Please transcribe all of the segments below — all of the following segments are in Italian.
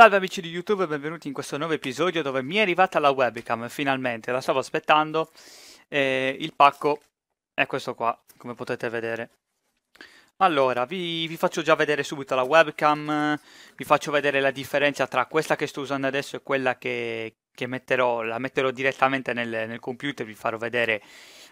Salve amici di YouTube e benvenuti in questo nuovo episodio dove mi è arrivata la webcam, finalmente, la stavo aspettando e il pacco è questo qua, come potete vedere. Allora, vi, vi, faccio già vedere subito la webcam, vi faccio vedere la differenza tra questa che sto usando adesso e quella che, che metterò, la metterò direttamente nel, nel computer, vi farò vedere.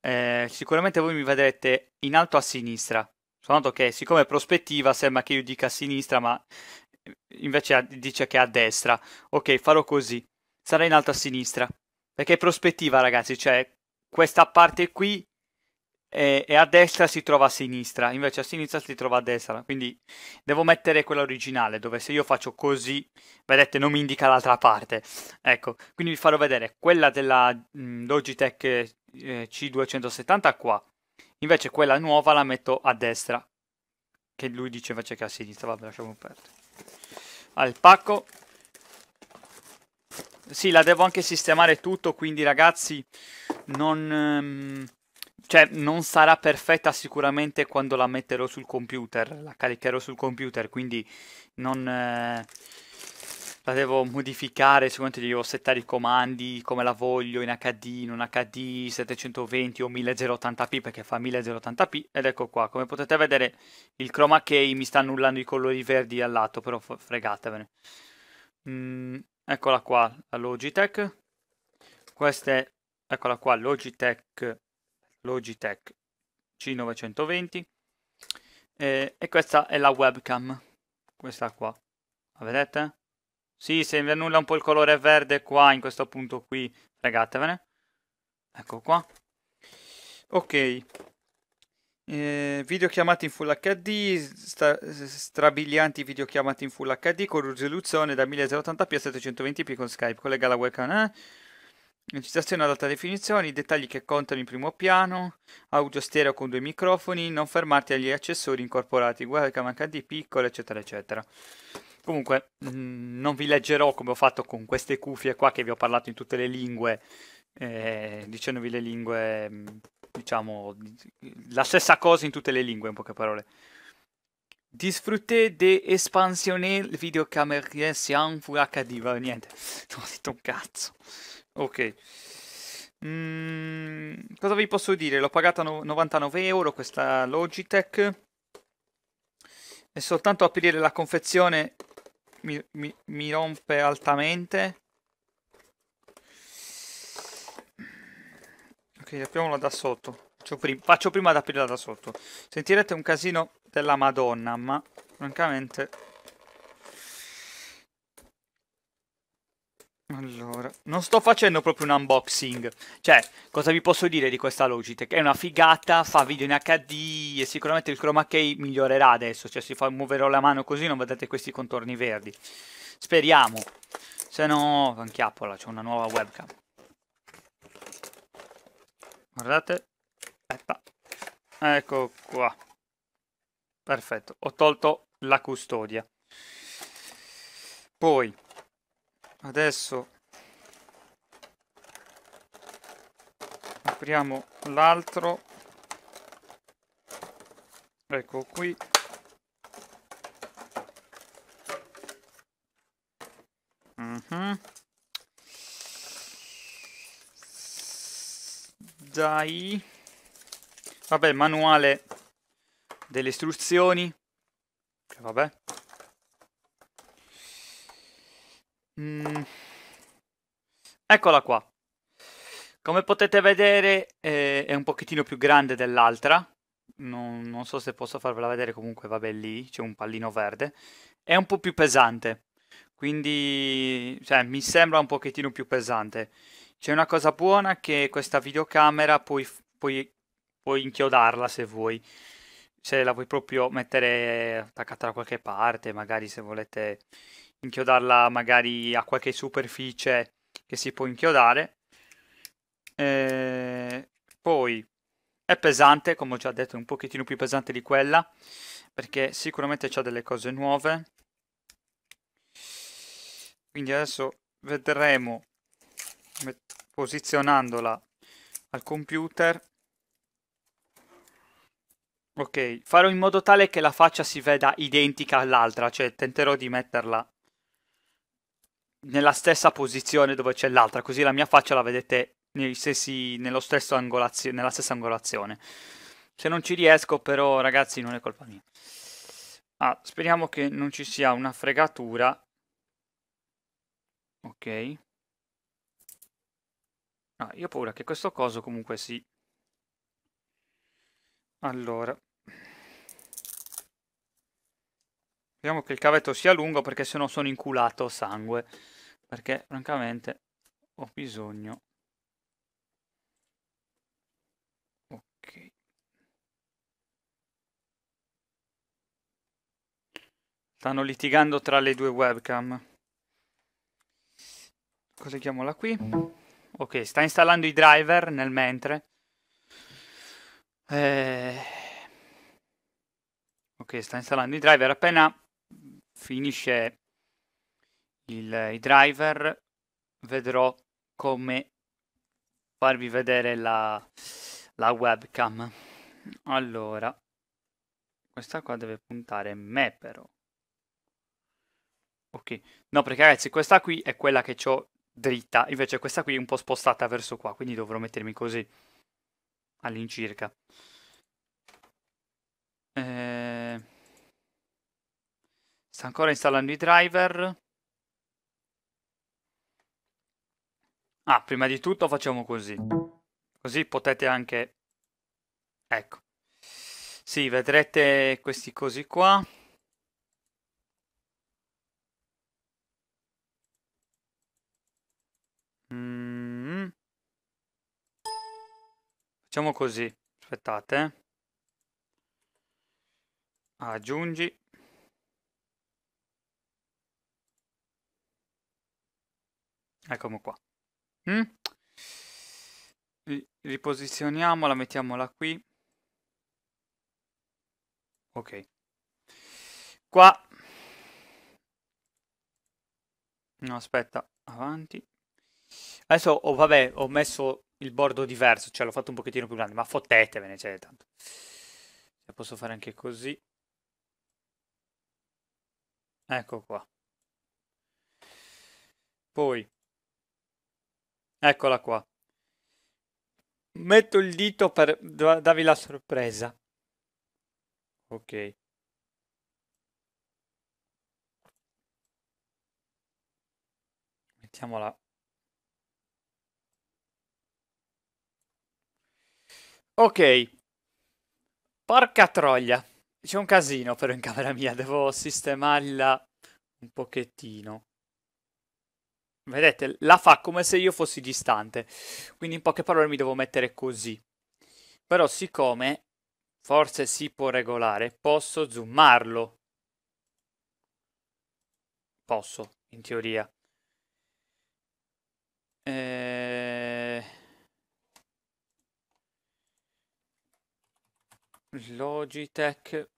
Eh, sicuramente voi mi vedrete in alto a sinistra, Soltanto che siccome è prospettiva sembra che io dica a sinistra, ma invece dice che è a destra. Ok, farò così. Sarà in alto a sinistra. Perché è prospettiva, ragazzi, cioè questa parte qui è, è, a destra si trova a sinistra, invece a sinistra si trova a destra. Quindi devo mettere quella originale, dove se io faccio così, vedete, non mi indica l'altra parte. Ecco, quindi vi farò vedere quella della mm, Logitech eh, C270 qua. Invece quella nuova la metto a destra, che lui dice invece che è a sinistra, vabbè lasciamo perdere al pacco. Sì, la devo anche sistemare tutto, quindi ragazzi, non... Ehm, cioè, non sarà perfetta sicuramente quando la metterò sul computer, la caricherò sul computer, quindi non... Eh, la devo modificare, sicuramente devo settare i comandi come la voglio in HD, non HD, 720 o 1080p perché fa 1080p ed ecco qua, come potete vedere il chroma key mi sta annullando i colori verdi al lato, però fregatevene. Mm, eccola qua, la Logitech. Questa è, eccola qua, Logitech, Logitech C920. Eh, e questa è la webcam, questa qua, la vedete? Sì, se mi annulla un po' il colore verde qua, in questo punto qui, fregatevene. Ecco qua. Ok. Eh, videochiamate in Full HD, stra strabilianti videochiamate in Full HD con risoluzione da 1080p a 720p con Skype. Collega la webcam. Eh? Registrazione ad alta definizione, i dettagli che contano in primo piano, audio stereo con due microfoni, non fermarti agli accessori incorporati, webcam HD piccole, eccetera, eccetera. Comunque, mh, mm, non vi leggerò come ho fatto con queste cuffie qua che vi ho parlato in tutte le lingue, eh, dicendovi le lingue, mm, diciamo, la stessa cosa in tutte le lingue, in poche parole. Disfruttez de expansionnel videocamerien full HD, va niente, non ho detto un cazzo. Ok. Mm, cosa vi posso dire? L'ho pagata no- 99 euro questa Logitech e soltanto aprire la confezione mi, mi, mi rompe altamente. Ok, apriamola da sotto. Faccio prima, faccio prima ad aprirla da sotto. Sentirete un casino della madonna, ma francamente Allora, non sto facendo proprio un unboxing, cioè, cosa vi posso dire di questa Logitech? È una figata, fa video in HD e sicuramente il chroma key migliorerà adesso, cioè si fa muoverò la mano così non vedete questi contorni verdi. Speriamo, se no, vanchiappola, c'è una nuova webcam. Guardate, aspetta, ecco. ecco qua. Perfetto, ho tolto la custodia. Poi adesso apriamo l'altro ecco qui mm -hmm. dai vabbè manuale delle istruzioni vabbè Mm. Eccola qua. Come potete vedere eh, è un pochettino più grande dell'altra. Non, non, so se posso farvela vedere, comunque vabbè lì c'è un pallino verde. È un po' più pesante, quindi cioè, mi sembra un pochettino più pesante. C'è una cosa buona che questa videocamera puoi, puoi, puoi inchiodarla se vuoi. Se la vuoi proprio mettere attaccata da qualche parte, magari se volete inchiodarla magari a qualche superficie che si può inchiodare. E poi è pesante, come ho già detto, è un pochettino più pesante di quella, perché sicuramente c'ha delle cose nuove. Quindi adesso vedremo posizionandola al computer. Ok, farò in modo tale che la faccia si veda identica all'altra, cioè tenterò di metterla nella stessa posizione dove c'è l'altra, così la mia faccia la vedete stessi, angolazio, nella stessa angolazione. Se non ci riesco però ragazzi non è colpa mia. Ah, speriamo che non ci sia una fregatura. Ok. Ah, io ho paura che questo coso comunque si... Allora, Vediamo che il cavetto sia lungo perché se no sono inculato sangue. Perché francamente ho bisogno. Ok. Stanno litigando tra le due webcam. Colleghiamola qui. Ok, sta installando i driver nel mentre. Eh... Ok, sta installando i driver appena finisce il, driver vedrò come farvi vedere la, la webcam allora questa qua deve puntare me però ok no perché ragazzi questa qui è quella che ho dritta invece questa qui è un po' spostata verso qua quindi dovrò mettermi così all'incirca eh Sta ancora installando i driver. Ah, prima di tutto facciamo così. Così potete anche... Ecco. Sì, vedrete questi cosi qua. Mm. Facciamo così. Aspettate. Eh. Aggiungi. Eccomo qua. Mm? Riposizioniamola, mettiamola qui. Ok. Qua. No, aspetta, avanti. Adesso, oh, vabbè, ho messo il bordo diverso, cioè l'ho fatto un pochettino più grande, ma fottetevene, cioè, tanto. La posso fare anche così. Ecco qua. Poi Eccola qua. Metto il dito per darvi la sorpresa. Ok. Mettiamola. Ok. Porca troia. C'è un casino però in camera mia, devo sistemarla un pochettino. Vedete, la fa come se io fossi distante. Quindi in poche parole mi devo mettere così. Però siccome forse si può regolare, posso zoomarlo. Posso, in teoria. Eh... Logitech.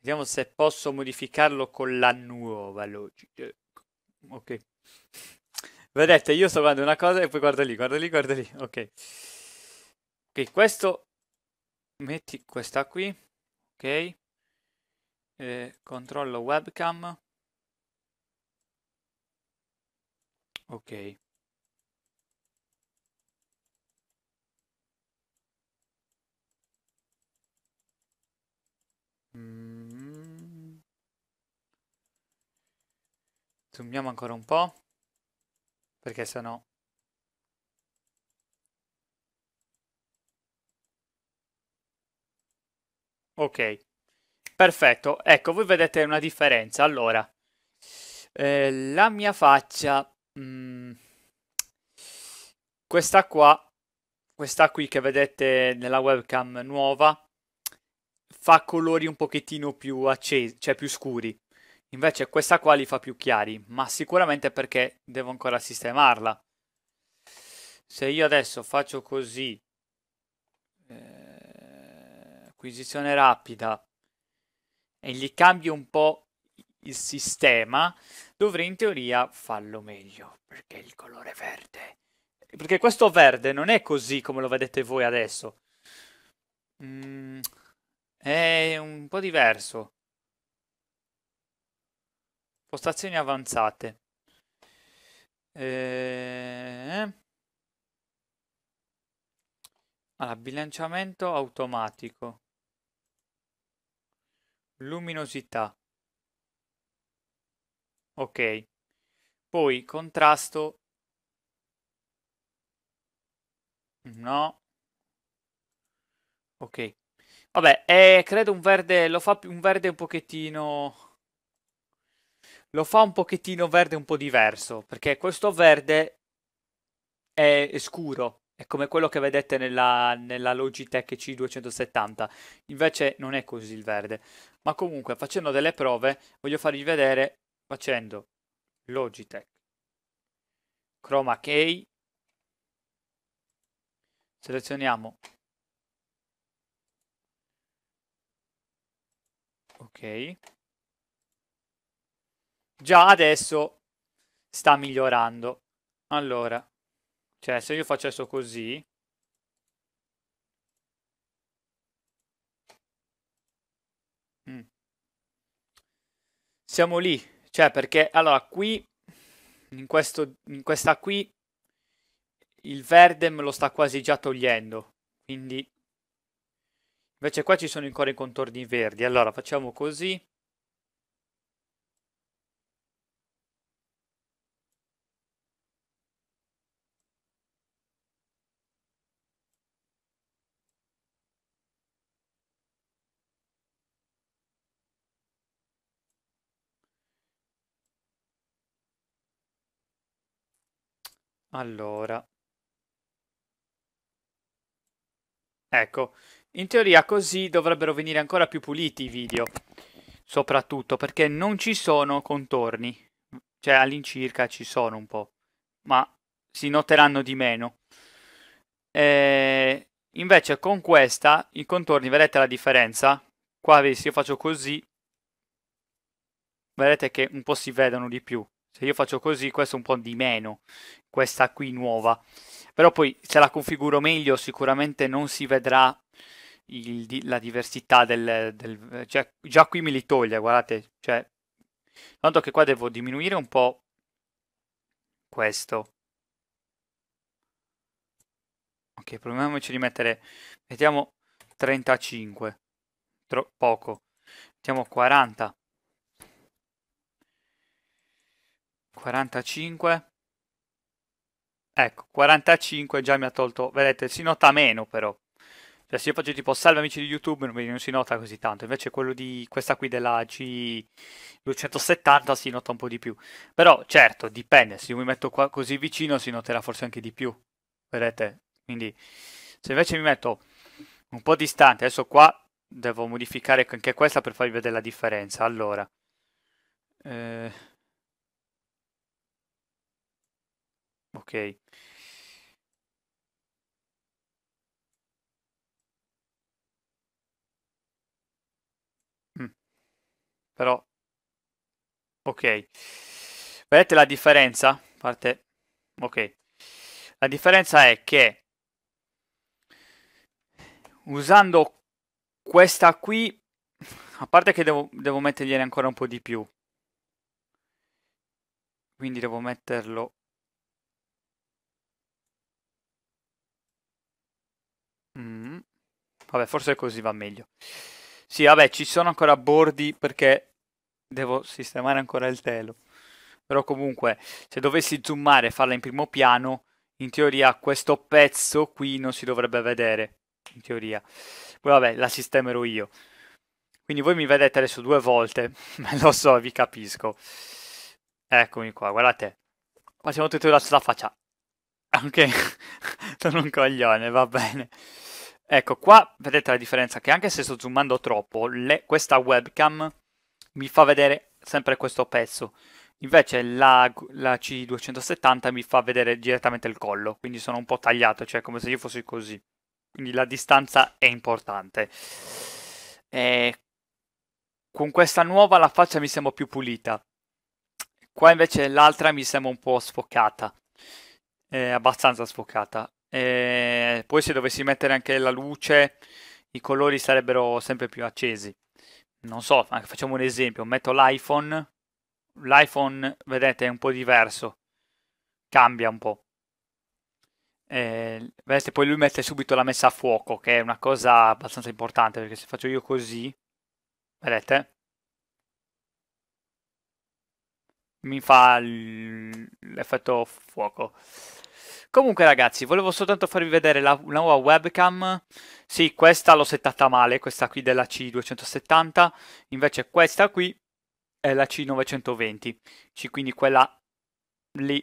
Vediamo se posso modificarlo con la nuova Logitech ok. Vedete, io sto guardando una cosa e poi guardo lì, guardo lì, guardo lì, ok. Ok, questo, metti questa qui, ok. Eh, controllo webcam. Ok. zoomiamo ancora un po', perché sennò... Ok, perfetto. Ecco, voi vedete una differenza. Allora, eh, la mia faccia... Mh, mm, questa qua questa qui che vedete nella webcam nuova fa colori un pochettino più accesi, cioè più scuri. Invece questa qua li fa più chiari, ma sicuramente perché devo ancora sistemarla. Se io adesso faccio così, eh, acquisizione rapida, e gli cambio un po' il sistema, dovrei in teoria farlo meglio, perché il colore verde. Perché questo verde non è così come lo vedete voi adesso. Mm, è un po' diverso. Postazioni avanzate. Eh... Allora, bilanciamento automatico. Luminosità. Ok. Poi contrasto. No. Ok. Vabbè, è, eh, credo un verde, lo fa un verde un pochettino lo fa un pochettino verde un po' diverso, perché questo verde è scuro, è come quello che vedete nella, nella Logitech C270, invece non è così il verde. Ma comunque facendo delle prove voglio farvi vedere facendo Logitech Chroma Key, selezioniamo ok già adesso sta migliorando. Allora, cioè se io facessi così, mm. siamo lì, cioè perché allora qui, in, questo, in questa qui, il verde me lo sta quasi già togliendo, quindi invece qua ci sono ancora i contorni verdi, allora facciamo così. Allora. Ecco, in teoria così dovrebbero venire ancora più puliti i video, soprattutto perché non ci sono contorni, cioè all'incirca ci sono un po', ma si noteranno di meno. E eh, invece con questa, i contorni, vedete la differenza? Qua se io faccio così, vedete che un po' si vedono di più se io faccio così questo è un po' di meno, questa qui nuova, però poi se la configuro meglio sicuramente non si vedrà il, la diversità del, del cioè, già qui me li toglie, guardate, cioè, noto che qua devo diminuire un po' questo. Ok, proviamoci di mettere, mettiamo 35, tro, poco, mettiamo 40, 45. Ecco, 45 già mi ha tolto, vedete, si nota meno però. Cioè se io faccio tipo salve amici di YouTube non, non si nota così tanto, invece quello di questa qui della G270 si nota un po' di più. Però certo, dipende, se io mi metto qua così vicino si noterà forse anche di più, vedete? Quindi se invece mi metto un po' distante, adesso qua devo modificare anche questa per farvi vedere la differenza. Allora... Eh... Ok. Mm. Però, ok. Vedete la differenza? Parte... Ok. La differenza è che usando questa qui, a parte che devo, devo mettergliene ancora un po' di più, quindi devo metterlo Vabbè, forse così va meglio. Sì, vabbè, ci sono ancora bordi perché devo sistemare ancora il telo. Però comunque, se dovessi zoomare e farla in primo piano, in teoria questo pezzo qui non si dovrebbe vedere. In teoria. Poi vabbè, la sistemerò io. Quindi voi mi vedete adesso due volte, lo so, vi capisco. Eccomi qua, guardate. Passiamo tutto sulla faccia. Anche sono un coglione, va bene. Ecco, qua vedete la differenza che anche se sto zoomando troppo, le, questa webcam mi fa vedere sempre questo pezzo. Invece la, la, C270 mi fa vedere direttamente il collo, quindi sono un po' tagliato, cioè come se io fossi così. Quindi la distanza è importante. E con questa nuova la faccia mi sembra più pulita. Qua invece l'altra mi sembra un po' sfocata. Eh, abbastanza sfocata. Eh, poi se dovessi mettere anche la luce, i colori sarebbero sempre più accesi. Non so, facciamo un esempio, metto l'iPhone, l'iPhone vedete è un po' diverso, cambia un po'. Eh, vedete, poi lui mette subito la messa a fuoco, che è una cosa abbastanza importante, perché se faccio io così, vedete, mi fa l'effetto fuoco. Comunque ragazzi, volevo soltanto farvi vedere la nuova webcam. Sì, questa l'ho settata male, questa qui della C270, invece questa qui è la C920, quindi quella lì.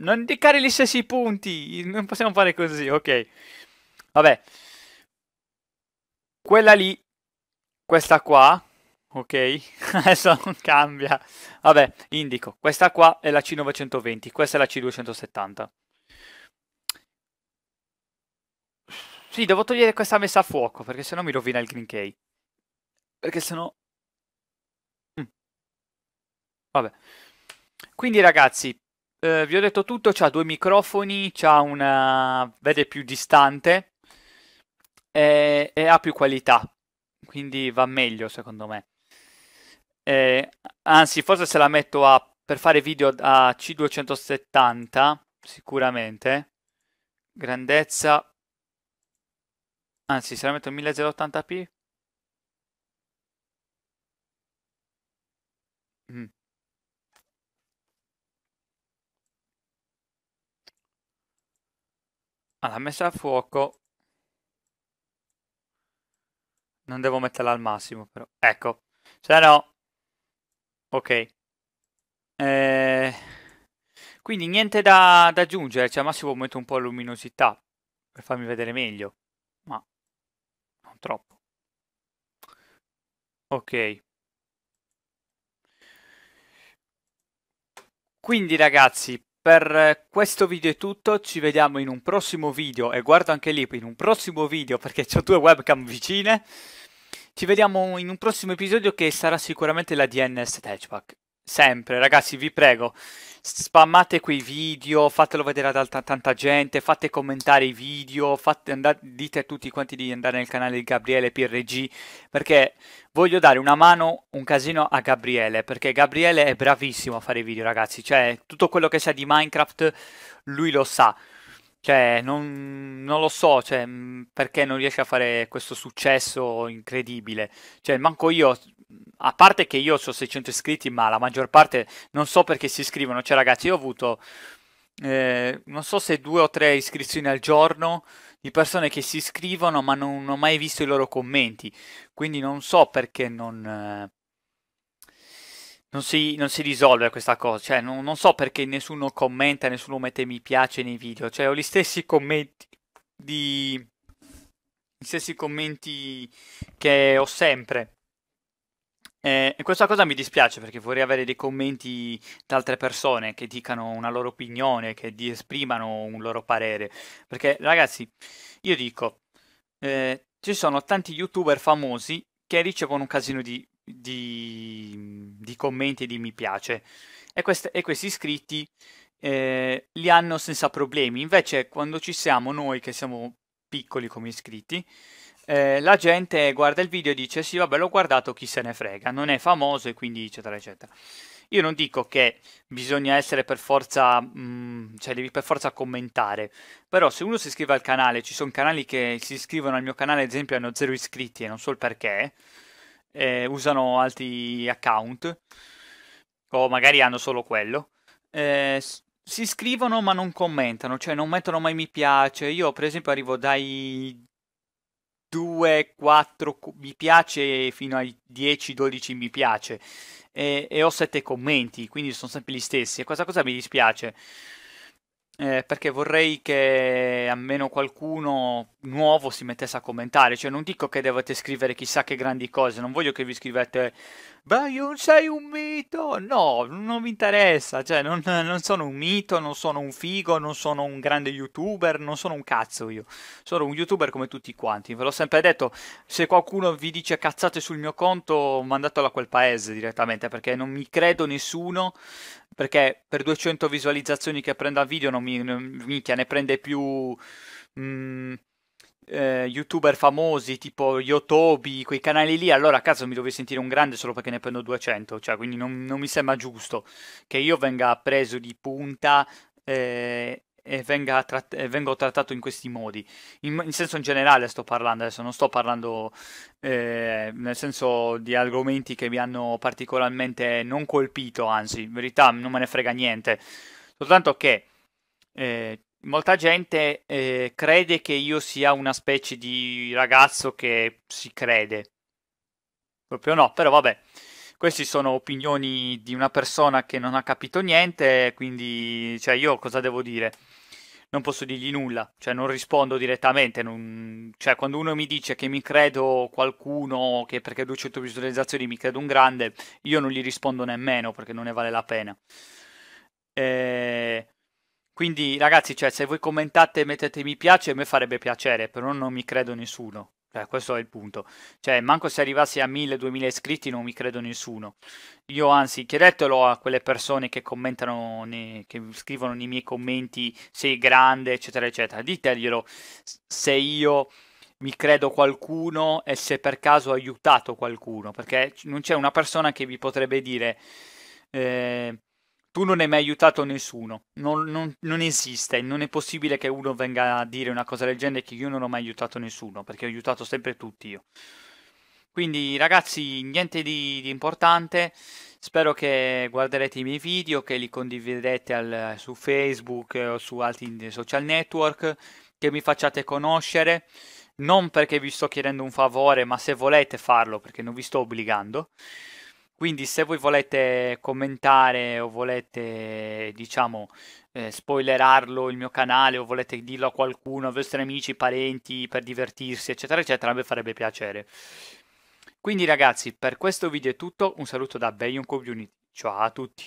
Non indicare gli stessi punti, non possiamo fare così, ok. Vabbè. Quella lì, questa qua, ok? Adesso non cambia. Vabbè, indico. Questa qua è la C920, questa è la C270. Sì, devo togliere questa messa a fuoco, perché sennò mi rovina il green key. Perché sennò... Mm. Vabbè. Quindi ragazzi, eh, vi ho detto tutto, c'ha due microfoni, c'ha una... vede più distante e, e ha più qualità. Quindi va meglio, secondo me. Eh, anzi, forse se la metto a, per fare video a C270, sicuramente. Grandezza Anzi, se la metto in 1080p... Mm. Alla messa a fuoco... Non devo metterla al massimo, però. Ecco. Se no... Ok. Eh... Quindi niente da, da aggiungere, cioè al massimo metto un po' luminosità per farmi vedere meglio, ma troppo. Ok. Quindi ragazzi, per questo video è tutto, ci vediamo in un prossimo video e guardo anche lì in un prossimo video perché ho due webcam vicine. Ci vediamo in un prossimo episodio che sarà sicuramente la DNS Touchback sempre, ragazzi, vi prego, spammate quei video, fatelo vedere ad alta, tanta gente, fate commentare i video, fate, andate, dite a tutti quanti di andare nel canale di Gabriele PRG, perché voglio dare una mano, un casino a Gabriele, perché Gabriele è bravissimo a fare video, ragazzi, cioè tutto quello che sa di Minecraft lui lo sa. Cioè, non, non, lo so, cioè, perché non riesce a fare questo successo incredibile. Cioè, manco io a parte che io ho 600 iscritti, ma la maggior parte non so perché si iscrivono. Cioè, ragazzi, io ho avuto eh, non so se due o tre iscrizioni al giorno di persone che si iscrivono, ma non, ho mai visto i loro commenti. Quindi non so perché non. Eh, non si, non si, risolve questa cosa, cioè non, non, so perché nessuno commenta, nessuno mette mi piace nei video, cioè ho gli stessi commenti di... gli stessi commenti che ho sempre. Eh, questa cosa mi dispiace perché vorrei avere dei commenti da altre persone che dicano una loro opinione, che esprimano un loro parere. Perché ragazzi, io dico, eh, ci sono tanti youtuber famosi che ricevono un casino di, di, di commenti e di mi piace. E, quest- e questi iscritti eh, li hanno senza problemi. Invece quando ci siamo noi che siamo piccoli come iscritti, eh, la gente guarda il video e dice sì vabbè l'ho guardato chi se ne frega, non è famoso e quindi eccetera eccetera. Io non dico che bisogna essere per forza, mh, mm, cioè devi per forza commentare, però se uno si iscrive al canale, ci sono canali che si iscrivono al mio canale, ad esempio hanno zero iscritti e non so il perché, eh, usano altri account, o magari hanno solo quello, eh, si iscrivono ma non commentano, cioè non mettono mai mi piace, io per esempio arrivo dai 2, 4 mi piace fino ai 10, 12 mi piace e, e ho 7 commenti, quindi sono sempre gli stessi e questa cosa mi dispiace eh, perché vorrei che almeno qualcuno nuovo si mettesse a commentare. Cioè, non dico che dovete scrivere chissà che grandi cose, non voglio che vi scrivete Beh, sei un mito! No, non mi interessa. Cioè, non, non, sono un mito, non sono un figo, non sono un grande youtuber, non sono un cazzo io. Sono un youtuber come tutti quanti. Ve l'ho sempre detto, se qualcuno vi dice cazzate sul mio conto, mandatelo a quel paese direttamente, perché non mi credo nessuno perché per 200 visualizzazioni che prendo il video non mi, non, minchia, ne prende più mh, mm, eh, youtuber famosi tipo Yotobi, quei canali lì, allora a caso mi dovevi sentire un grande solo perché ne prendo 200, cioè quindi non, non mi sembra giusto che io venga preso di punta eh, e venga tratt- e vengo trattato in questi modi. In, in, senso in generale sto parlando adesso, non sto parlando eh, nel senso di argomenti che mi hanno particolarmente non colpito, anzi, in verità non me ne frega niente. Soltanto che eh, molta gente eh, crede che io sia una specie di ragazzo che si crede. Proprio no, però vabbè, queste sono opinioni di una persona che non ha capito niente, quindi cioè, io cosa devo dire? Non posso dirgli nulla, cioè non rispondo direttamente, non... cioè quando uno mi dice che mi credo qualcuno che perché 200 visualizzazioni mi credo un grande, io non gli rispondo nemmeno perché non ne vale la pena. Eh, quindi ragazzi, cioè, se voi commentate e mettete mi piace, a me farebbe piacere, però non mi credo nessuno. Cioè, questo è il punto. Cioè, manco se arrivassi a 1000-2000 iscritti non mi credo nessuno. Io anzi, chiedetelo a quelle persone che commentano, nei, che scrivono nei miei commenti sei grande, eccetera, eccetera. Diteglielo se io mi credo qualcuno e se per caso ho aiutato qualcuno, perché non c'è una persona che vi potrebbe dire... Eh, tu non hai mai aiutato nessuno, non, non, non, esiste, non è possibile che uno venga a dire una cosa del genere che io non ho mai aiutato nessuno, perché ho aiutato sempre tutti io. Quindi ragazzi, niente di, di importante, spero che guarderete i miei video, che li condividerete al, su Facebook eh, o su altri social network, che mi facciate conoscere, non perché vi sto chiedendo un favore, ma se volete farlo, perché non vi sto obbligando. Quindi se voi volete commentare o volete, diciamo, eh, spoilerarlo il mio canale o volete dirlo a qualcuno, a vostri amici, parenti, per divertirsi, eccetera, eccetera, mi farebbe piacere. Quindi ragazzi, per questo video è tutto, un saluto da Bayon Community, ciao a tutti!